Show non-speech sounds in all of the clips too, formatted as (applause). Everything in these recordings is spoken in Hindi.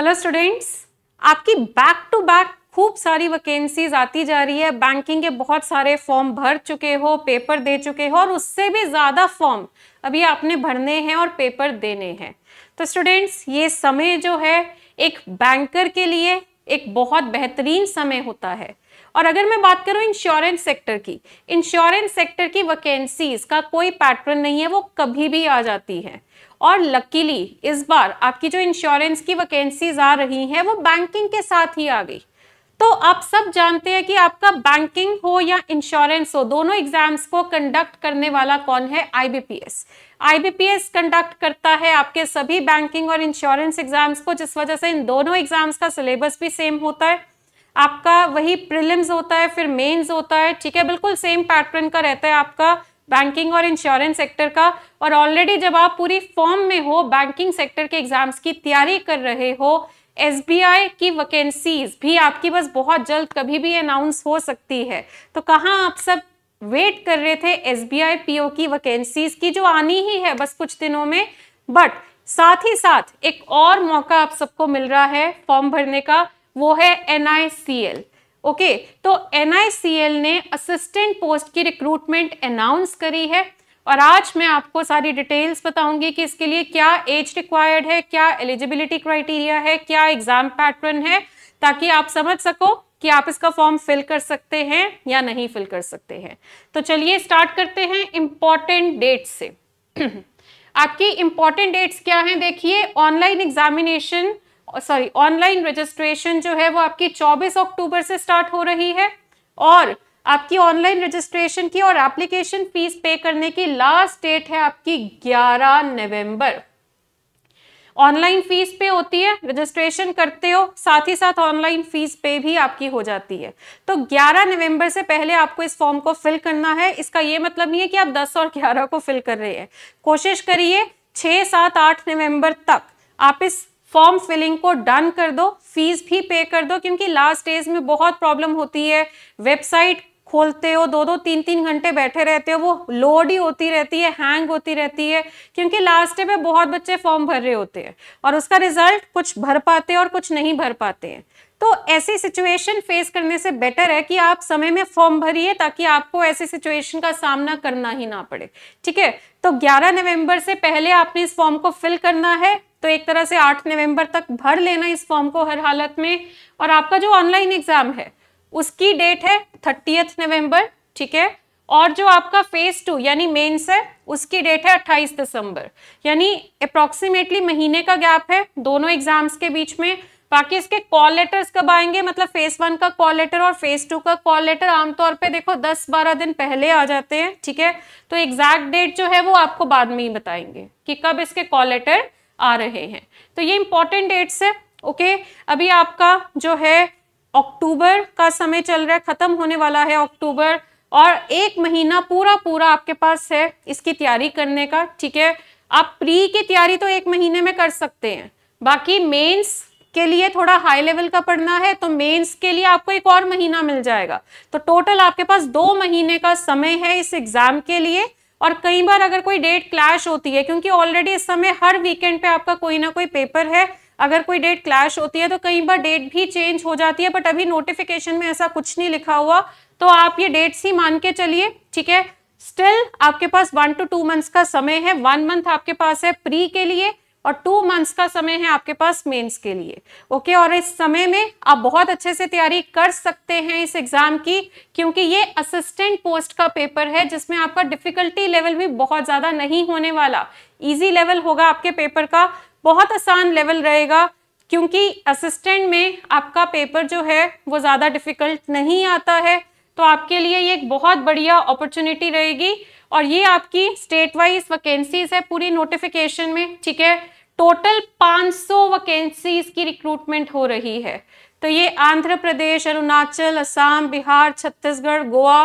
हेलो स्टूडेंट्स आपकी बैक टू बैक खूब सारी वैकेंसीज आती जा रही है बैंकिंग के बहुत सारे फॉर्म भर चुके हो पेपर दे चुके हो और उससे भी ज़्यादा फॉर्म अभी आपने भरने हैं और पेपर देने हैं तो स्टूडेंट्स ये समय जो है एक बैंकर के लिए एक बहुत बेहतरीन समय होता है और अगर मैं बात करूं इंश्योरेंस सेक्टर की इंश्योरेंस सेक्टर की वैकेंसीज का कोई पैटर्न नहीं है वो कभी भी आ जाती है और लकीली इस बार आपकी जो इंश्योरेंस की वैकेंसीज आ रही हैं वो बैंकिंग के साथ ही आ गई तो आप सब जानते हैं कि आपका बैंकिंग हो या इंश्योरेंस हो दोनों एग्जाम्स को कंडक्ट करने वाला कौन है आईबीपीएस आईबीपीएस कंडक्ट करता है आपके सभी बैंकिंग और इंश्योरेंस एग्जाम्स को जिस वजह से इन दोनों एग्जाम्स का सिलेबस भी सेम होता है आपका वही प्रिलिम्स होता है फिर मेन्स होता है ठीक है बिल्कुल सेम पैटर्न का रहता है आपका बैंकिंग और इंश्योरेंस सेक्टर का और ऑलरेडी जब आप पूरी फॉर्म में हो बैंकिंग सेक्टर के एग्जाम्स की तैयारी कर रहे हो एस की वैकेंसीज भी आपकी बस बहुत जल्द कभी भी अनाउंस हो सकती है तो कहाँ आप सब वेट कर रहे थे एस बी की वैकेंसीज की जो आनी ही है बस कुछ दिनों में बट साथ ही साथ एक और मौका आप सबको मिल रहा है फॉर्म भरने का वो है एन ओके तो एन ने असिस्टेंट पोस्ट की रिक्रूटमेंट अनाउंस करी है और आज मैं आपको सारी डिटेल्स बताऊंगी कि इसके लिए क्या एज रिक्वायर्ड है क्या एलिजिबिलिटी क्राइटेरिया है क्या एग्जाम पैटर्न है ताकि आप समझ सको कि आप इसका फॉर्म फिल कर सकते हैं या नहीं फिल कर सकते हैं तो चलिए स्टार्ट करते हैं इंपॉर्टेंट डेट्स से (clears throat) आपकी इंपॉर्टेंट डेट्स क्या हैं देखिए online examination sorry online registration जो है वो आपकी 24 अक्टूबर से स्टार्ट हो रही है और आपकी ऑनलाइन रजिस्ट्रेशन की और एप्लीकेशन फीस पे करने की लास्ट डेट है आपकी 11 नवंबर ऑनलाइन फीस पे होती है रजिस्ट्रेशन करते हो साथ ही साथ ऑनलाइन फीस पे भी आपकी हो जाती है तो 11 नवंबर से पहले आपको इस फॉर्म को फिल करना है इसका ये मतलब नहीं है कि आप 10 और 11 को फिल कर रहे हैं कोशिश करिए 6, 7, 8 नवंबर तक आप इस फॉर्म फिलिंग को डन कर दो फीस भी पे कर दो क्योंकि लास्ट डेज में बहुत प्रॉब्लम होती है वेबसाइट खोलते हो दो दो तीन तीन घंटे बैठे रहते हो वो लोड ही होती रहती है हैंग होती रहती है क्योंकि लास्ट डे में बहुत बच्चे फॉर्म भर रहे होते हैं और उसका रिजल्ट कुछ भर पाते हैं और कुछ नहीं भर पाते हैं तो ऐसी सिचुएशन फेस करने से बेटर है कि आप समय में फॉर्म भरिए ताकि आपको ऐसी सिचुएशन का सामना करना ही ना पड़े ठीक है तो 11 नवंबर से पहले आपने इस फॉर्म को फिल करना है तो एक तरह से आठ नवंबर तक भर लेना इस फॉर्म को हर हालत में और आपका जो ऑनलाइन एग्जाम है उसकी डेट है थर्टीथ नवंबर ठीक है और जो आपका फेज टू यानी मेंस है उसकी डेट है 28 दिसंबर यानी अप्रोक्सीमेटली महीने का गैप है दोनों एग्जाम्स के बीच में बाकी इसके कॉल लेटर्स कब आएंगे मतलब फेज वन का कॉल लेटर और फेज टू का कॉल लेटर आमतौर पे देखो 10-12 दिन पहले आ जाते हैं ठीक है तो एग्जैक्ट डेट जो है वो आपको बाद में ही बताएंगे कि कब इसके कॉल लेटर आ रहे हैं तो ये इंपॉर्टेंट डेट्स है ओके अभी आपका जो है अक्टूबर का समय चल रहा है ख़त्म होने वाला है अक्टूबर और एक महीना पूरा पूरा आपके पास है इसकी तैयारी करने का ठीक है आप प्री की तैयारी तो एक महीने में कर सकते हैं बाकी मेंस के लिए थोड़ा हाई लेवल का पढ़ना है तो मेंस के लिए आपको एक और महीना मिल जाएगा तो टोटल आपके पास दो महीने का समय है इस एग्जाम के लिए और कई बार अगर कोई डेट क्लैश होती है क्योंकि ऑलरेडी इस समय हर वीकेंड पे आपका कोई ना कोई पेपर है अगर कोई डेट क्लैश होती है तो कई बार डेट भी चेंज हो जाती है बट अभी नोटिफिकेशन में ऐसा कुछ नहीं लिखा हुआ तो आप ये डेट्स ही मान के चलिए ठीक है स्टिल आपके पास वन टू टू मंथ्स का समय है वन मंथ आपके पास है प्री के लिए और टू मंथ्स का समय है आपके पास मेंस के लिए ओके और इस समय में आप बहुत अच्छे से तैयारी कर सकते हैं इस एग्जाम की क्योंकि ये असिस्टेंट पोस्ट का पेपर है जिसमें आपका डिफिकल्टी लेवल भी बहुत ज़्यादा नहीं होने वाला इजी लेवल होगा आपके पेपर का बहुत आसान लेवल रहेगा क्योंकि असिस्टेंट में आपका पेपर जो है वो ज़्यादा डिफिकल्ट नहीं आता है तो आपके लिए ये एक बहुत बढ़िया अपॉर्चुनिटी रहेगी और ये आपकी स्टेट वाइज वैकेंसीज है पूरी नोटिफिकेशन में ठीक है टोटल 500 वैकेंसीज की रिक्रूटमेंट हो रही है तो ये आंध्र प्रदेश अरुणाचल असम बिहार छत्तीसगढ़ गोवा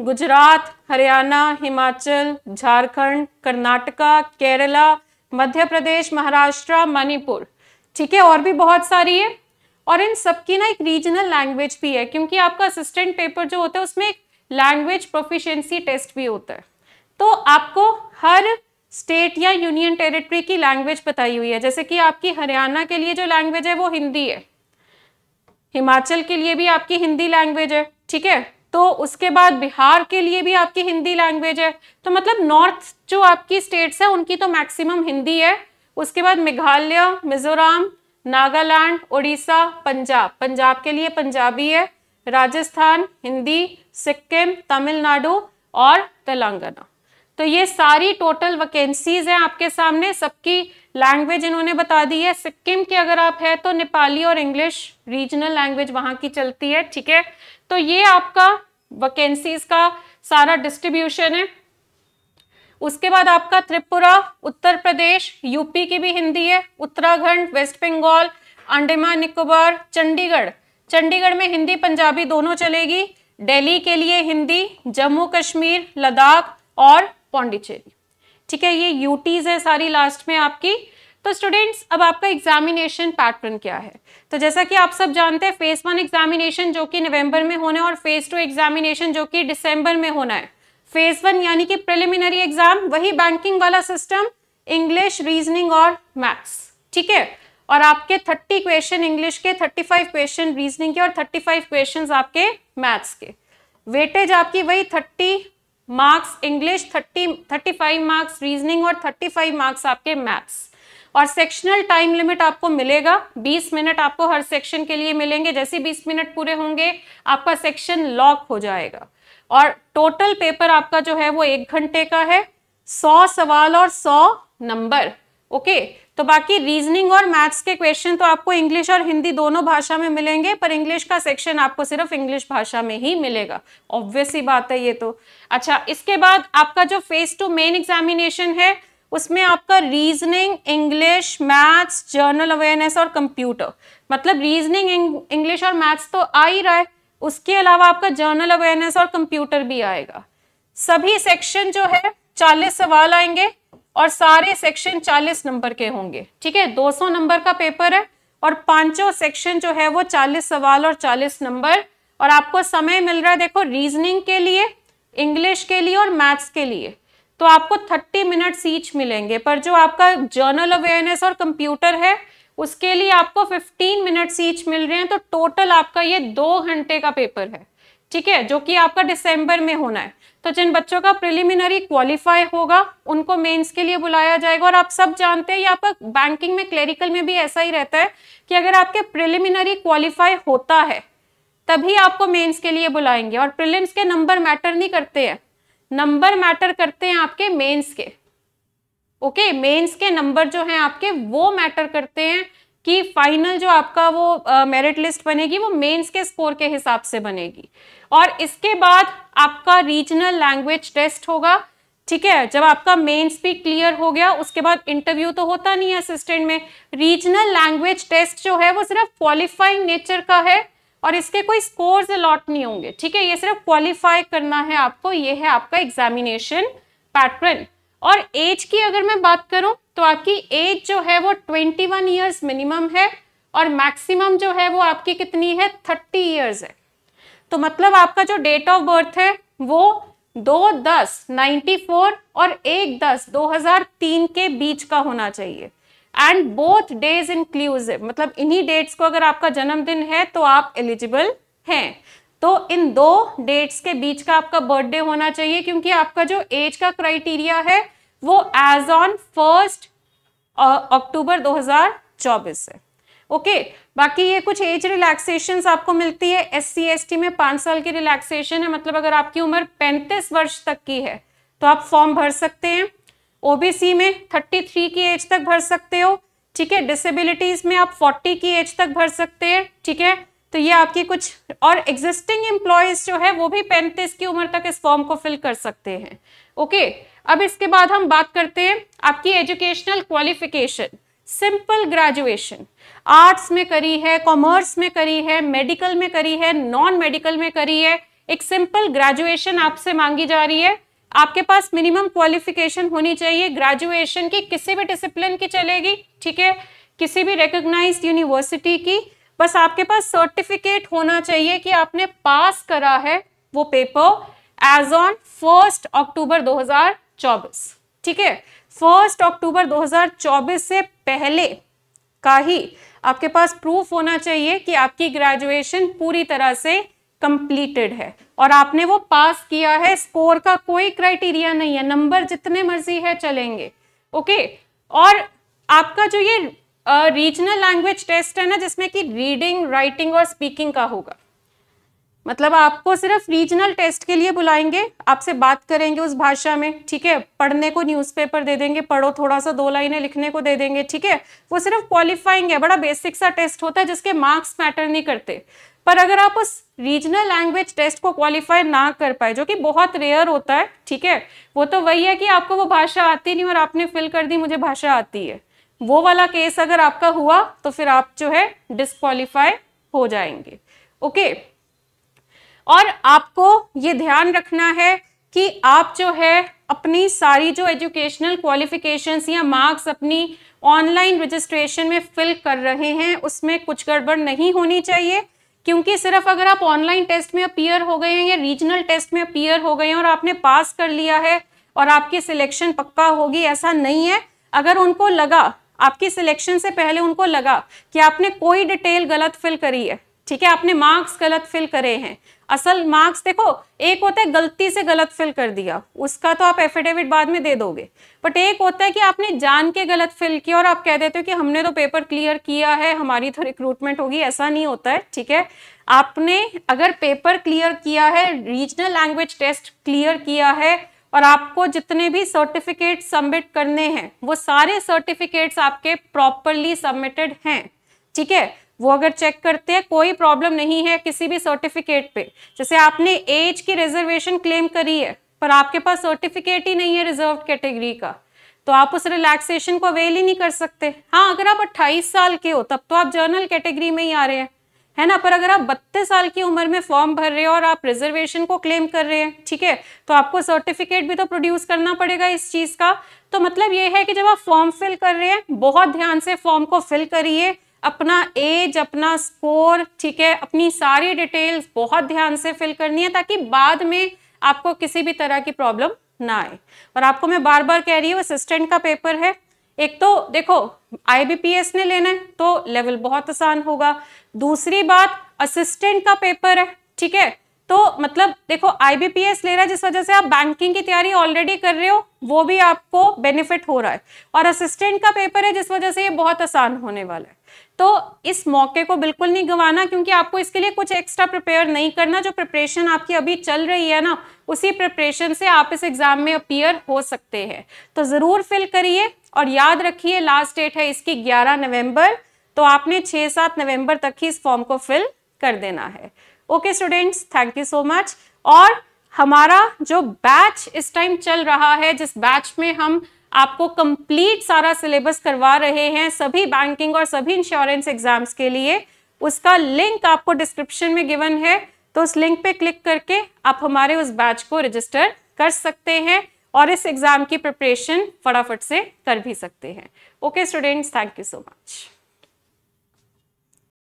गुजरात हरियाणा हिमाचल झारखंड कर्नाटका केरला मध्य प्रदेश महाराष्ट्र मणिपुर ठीक है और भी बहुत सारी है और इन सबकी ना एक रीजनल लैंग्वेज भी है क्योंकि आपका असिस्टेंट पेपर जो होता है उसमें एक लैंग्वेज प्रोफिशेंसी टेस्ट भी होता है तो आपको हर स्टेट या यूनियन टेरिटरी की लैंग्वेज बताई हुई है जैसे कि आपकी हरियाणा के लिए जो लैंग्वेज है वो हिंदी है हिमाचल के लिए भी आपकी हिंदी लैंग्वेज है ठीक है तो उसके बाद बिहार के लिए भी आपकी हिंदी लैंग्वेज है तो मतलब नॉर्थ जो आपकी स्टेट्स है उनकी तो मैक्सिमम हिंदी है उसके बाद मेघालय मिजोराम नागालैंड उड़ीसा पंजाब पंजाब के लिए पंजाबी है राजस्थान हिंदी सिक्किम तमिलनाडु और तेलंगाना तो ये सारी टोटल वैकेंसीज हैं आपके सामने सबकी लैंग्वेज इन्होंने बता दी है सिक्किम की अगर आप है तो नेपाली और इंग्लिश रीजनल लैंग्वेज वहां की चलती है ठीक है तो ये आपका वैकेंसीज का सारा डिस्ट्रीब्यूशन है उसके बाद आपका त्रिपुरा उत्तर प्रदेश यूपी की भी हिंदी है उत्तराखंड वेस्ट बंगाल अंडमान निकोबार चंडीगढ़ चंडीगढ़ में हिंदी पंजाबी दोनों चलेगी दिल्ली के लिए हिंदी जम्मू कश्मीर लद्दाख और पौंडीचेरी ठीक है ये यूटीज है सारी लास्ट में आपकी तो स्टूडेंट्स अब आपका एग्जामिनेशन पैटर्न क्या है तो जैसा कि आप सब जानते हैं फेज वन एग्जामिनेशन जो कि नवंबर में होना है और फेज टू एग्जामिनेशन जो कि दिसंबर में होना है फेज वन यानी कि प्रिलिमिनरी एग्जाम वही बैंकिंग वाला सिस्टम इंग्लिश रीजनिंग और मैथ्स ठीक है और आपके थर्टी क्वेश्चन इंग्लिश के 35 क्वेश्चन रीजनिंग के और 35 क्वेश्चंस आपके मैथ्स के वेटेज आपकी वही thirty marks English thirty thirty five marks reasoning और थर्टी फाइव मार्क्स आपके मैथ्स और सेक्शनल टाइम लिमिट आपको मिलेगा 20 मिनट आपको हर सेक्शन के लिए मिलेंगे जैसे 20 मिनट पूरे होंगे आपका सेक्शन लॉक हो जाएगा और टोटल पेपर आपका जो है वो एक घंटे का है सौ सवाल और सौ नंबर ओके तो बाकी रीजनिंग और मैथ्स के क्वेश्चन तो आपको इंग्लिश और हिंदी दोनों भाषा में मिलेंगे पर इंग्लिश का सेक्शन आपको सिर्फ इंग्लिश भाषा में ही मिलेगा ऑब्वियस ही बात है ये तो अच्छा इसके बाद आपका जो फेस टू मेन एग्जामिनेशन है उसमें आपका reasoning English maths general awareness और कंप्यूटर मतलब रीजनिंग इंग्लिश और मैथ्स तो आ ही रहा है उसके अलावा आपका जर्नल अवेयरनेस और कंप्यूटर भी आएगा सभी सेक्शन जो है चालीस सवाल आएंगे और सारे सेक्शन 40 नंबर के होंगे ठीक है 200 नंबर का पेपर है और पांचों सेक्शन जो है वो 40 सवाल और 40 नंबर और आपको समय मिल रहा है देखो रीजनिंग के लिए इंग्लिश के लिए और मैथ्स के लिए तो आपको 30 मिनट सीच मिलेंगे पर जो आपका जर्नल अवेयरनेस और कंप्यूटर है उसके लिए आपको 15 मिनट सीच मिल रहे हैं तो टोटल आपका ये दो घंटे का पेपर है ठीक है जो कि आपका दिसंबर में होना है तो जिन बच्चों का प्रिलिमिनरी क्वालिफाई होगा उनको मेंस के लिए बुलाया जाएगा और आप सब जानते हैं यहाँ पर बैंकिंग में क्लरिकल में भी ऐसा ही रहता है कि अगर आपके प्रिलिमिनरी क्वालिफाई होता है तभी आपको मेंस के लिए बुलाएंगे और प्रिलिम्स के नंबर मैटर नहीं करते हैं नंबर मैटर करते हैं आपके मेन्स के ओके okay, मेंस के नंबर जो हैं आपके वो मैटर करते हैं कि फाइनल जो आपका वो मेरिट uh, लिस्ट बनेगी वो मेंस के स्कोर के हिसाब से बनेगी और इसके बाद आपका रीजनल लैंग्वेज टेस्ट होगा ठीक है जब आपका मेंस भी क्लियर हो गया उसके बाद इंटरव्यू तो होता नहीं है असिस्टेंट में रीजनल लैंग्वेज टेस्ट जो है वो सिर्फ क्वालिफाइंग नेचर का है और इसके कोई स्कोर्स अलॉट नहीं होंगे ठीक है ये सिर्फ क्वालिफाई करना है आपको ये है आपका एग्जामिनेशन पैटर्न और एज की अगर मैं बात करूं तो आपकी एज जो है वो ट्वेंटी वन ईयर्स मिनिमम है और मैक्सिमम जो है वो आपकी कितनी है थर्टी ईयर्स है तो मतलब आपका जो डेट ऑफ बर्थ है वो दो दस नाइन्टी फोर और एक दस दो हजार तीन के बीच का होना चाहिए एंड बोथ डेज इंक्लूसिव मतलब इन्हीं डेट्स को अगर आपका जन्मदिन है तो आप एलिजिबल हैं तो इन दो डेट्स के बीच का आपका बर्थडे होना चाहिए क्योंकि आपका जो एज का क्राइटेरिया है वो एज ऑन फर्स्ट अक्टूबर 2024 है ओके okay, बाकी ये कुछ एज रिलैक्सेशन आपको मिलती है एस सी एस टी में पाँच साल की रिलैक्सेशन है मतलब अगर आपकी उम्र पैंतीस वर्ष तक की है तो आप फॉर्म भर सकते हैं ओबीसी में थर्टी थ्री की एज तक भर सकते हो ठीक है डिसेबिलिटीज में आप फोर्टी की एज तक भर सकते हैं ठीक है तो ये आपकी कुछ और एग्जिस्टिंग एम्प्लॉयज जो है वो भी पैंतीस की उम्र तक इस फॉर्म को फिल कर सकते हैं ओके अब इसके बाद हम बात करते हैं आपकी educational qualification simple graduation arts में करी है कॉमर्स में करी है मेडिकल में करी है नॉन मेडिकल में करी है एक सिंपल ग्रेजुएशन आपसे मांगी जा रही है आपके पास मिनिमम क्वालिफिकेशन होनी चाहिए ग्रेजुएशन की किसी भी डिसिप्लिन की चलेगी ठीक है किसी भी रिकग्नाइज यूनिवर्सिटी की बस आपके पास सर्टिफिकेट होना चाहिए कि आपने पास करा है वो paper as on first October 2024 ठीक है फर्स्ट अक्टूबर 2024 से पहले का ही आपके पास प्रूफ होना चाहिए कि आपकी ग्रेजुएशन पूरी तरह से कंप्लीटेड है और आपने वो पास किया है स्कोर का कोई क्राइटेरिया नहीं है नंबर जितने मर्जी है चलेंगे ओके और आपका जो ये रीजनल लैंग्वेज टेस्ट है ना जिसमें कि रीडिंग राइटिंग और स्पीकिंग का होगा मतलब आपको सिर्फ रीजनल टेस्ट के लिए बुलाएंगे आपसे बात करेंगे उस भाषा में ठीक है पढ़ने को न्यूज़पेपर दे देंगे पढ़ो थोड़ा सा दो लाइनें लिखने को दे देंगे ठीक है वो सिर्फ क्वालिफाइंग है बड़ा बेसिक सा टेस्ट होता है जिसके मार्क्स मैटर नहीं करते पर अगर आप उस रीजनल लैंग्वेज टेस्ट को क्वालिफाई ना कर पाए जो कि बहुत रेयर होता है ठीक है वो तो वही है कि आपको वो भाषा आती नहीं और आपने फिल कर दी मुझे भाषा आती है वो वाला केस अगर आपका हुआ तो फिर आप जो है डिस्कालीफाई हो जाएंगे ओके और आपको ये ध्यान रखना है कि आप जो है अपनी सारी जो एजुकेशनल क्वालिफिकेशंस या मार्क्स अपनी ऑनलाइन रजिस्ट्रेशन में फिल कर रहे हैं उसमें कुछ गड़बड़ नहीं होनी चाहिए क्योंकि सिर्फ अगर आप ऑनलाइन टेस्ट में अपीयर हो गए हैं या रीजनल टेस्ट में अपीयर हो गए हैं और आपने पास कर लिया है और आपकी सिलेक्शन पक्का होगी ऐसा नहीं है अगर उनको लगा आपकी सिलेक्शन से पहले उनको लगा कि आपने कोई डिटेल गलत फिल करी है ठीक है आपने मार्क्स गलत फिल करे हैं असल मार्क्स देखो एक होता है गलती से गलत फिल कर दिया उसका तो आप एफिडेविट बाद में दे दोगे बट एक होता है कि आपने जान के गलत फिल किया और आप कह देते हो कि हमने तो पेपर क्लियर किया है हमारी तो रिक्रूटमेंट होगी ऐसा नहीं होता है ठीक है आपने अगर पेपर क्लियर किया है रीजनल लैंग्वेज टेस्ट क्लियर किया है और आपको जितने भी सर्टिफिकेट सबमिट करने हैं वो सारे सर्टिफिकेट्स आपके प्रॉपरली सबमिटेड हैं ठीक है वो अगर चेक करते हैं कोई प्रॉब्लम नहीं है किसी भी सर्टिफिकेट पे जैसे आपने एज की रिजर्वेशन क्लेम करी है पर आपके पास सर्टिफिकेट ही नहीं है रिजर्व कैटेगरी का तो आप उस रिलैक्सेशन को अवेल ही नहीं कर सकते हाँ अगर आप 28 साल के हो तब तो आप जर्नल कैटेगरी में ही आ रहे हैं है ना पर अगर आप बत्तीस साल की उम्र में फॉर्म भर रहे हो और आप रिजर्वेशन को क्लेम कर रहे हैं ठीक है तो आपको सर्टिफिकेट भी तो प्रोड्यूस करना पड़ेगा इस चीज़ का तो मतलब ये है कि जब आप फॉर्म फिल कर रहे हैं बहुत ध्यान से फॉर्म को फिल करिए अपना एज अपना स्कोर ठीक है अपनी सारी डिटेल्स बहुत ध्यान से फिल करनी है ताकि बाद में आपको किसी भी तरह की प्रॉब्लम ना आए और आपको मैं बार बार कह रही हूँ असिस्टेंट का पेपर है एक तो देखो आईबीपीएस ने लेना है तो लेवल बहुत आसान होगा दूसरी बात असिस्टेंट का पेपर है ठीक है तो मतलब देखो आईबीपीएस ले रहा है जिस वजह से आप बैंकिंग की तैयारी ऑलरेडी कर रहे हो वो भी आपको बेनिफिट हो रहा है और असिस्टेंट का पेपर है जिस वजह से ये बहुत आसान होने वाला है तो इस मौके को बिल्कुल नहीं गंवाना क्योंकि आपको इसके लिए कुछ एक्स्ट्रा प्रिपेयर नहीं करना जो प्रिपरेशन आपकी अभी चल रही है ना उसी प्रिपरेशन से आप इस एग्जाम में अपियर हो सकते हैं तो ज़रूर फिल करिए और याद रखिए लास्ट डेट है इसकी 11 नवंबर तो आपने 6-7 नवंबर तक ही इस फॉर्म को फिल कर देना है okay students thank you so much और हमारा जो बैच इस टाइम चल रहा है जिस बैच में हम आपको कंप्लीट सारा सिलेबस करवा रहे हैं सभी बैंकिंग और सभी इंश्योरेंस एग्जाम्स के लिए उसका लिंक आपको डिस्क्रिप्शन में गिवन है तो उस लिंक पे क्लिक करके आप हमारे उस बैच को रजिस्टर कर सकते हैं और इस एग्ज़ाम की प्रिपरेशन फटाफट से कर भी सकते हैं okay students thank you so much